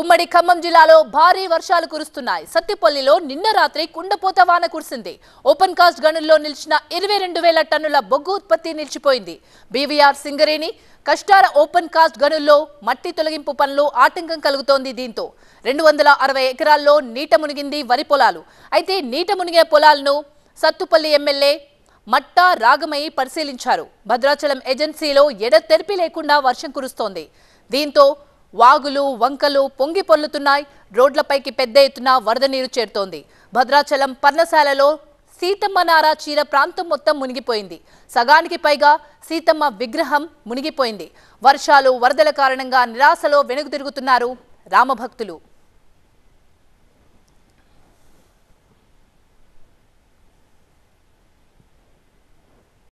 ఉమ్మడి ఖమ్మం జిల్లాలో భారీ వర్షాలు కురుస్తున్నాయి సత్తిపల్లిలో నిన్న రాత్రి కుండపోత వాన కురిసింది ఓపెన్ కాస్ట్ గనుల్లో నిలిచిన ఇరవై రెండు వేల టన్నుల బొగ్గు ఉత్పత్తి నిలిచిపోయింది బీవీఆర్ సింగరేణి కష్టార ఓపెన్ కాస్ట్ గనుల్లో మట్టి తొలగింపు పనులు ఆటంకం కలుగుతోంది దీంతో రెండు వందల అరవై ఎకరాల్లో నీట మునిగింది వరి పొలాలు అయితే నీట మునిగే పొలాలను సత్తుపల్లి ఎమ్మెల్యే మట్టా రాగమయ్యి పరిశీలించారు భద్రాచలం ఏజెన్సీలో ఎడతెరిపి లేకుండా వర్షం కురుస్తోంది దీంతో వాగులు వంకలు పొంగి పొల్లుతున్నాయి రోడ్లపైకి పెద్ద ఎత్తున వరద నీరు చేరుతోంది భద్రాచలం పర్ణశాలలో సీతమ్మ నారా చీర ప్రాంతం మొత్తం మునిగిపోయింది సగానికి పైగా సీతమ్మ విగ్రహం మునిగిపోయింది వర్షాలు వరదల కారణంగా నిరాశలో వెనుకు తిరుగుతున్నారు రామభక్తులు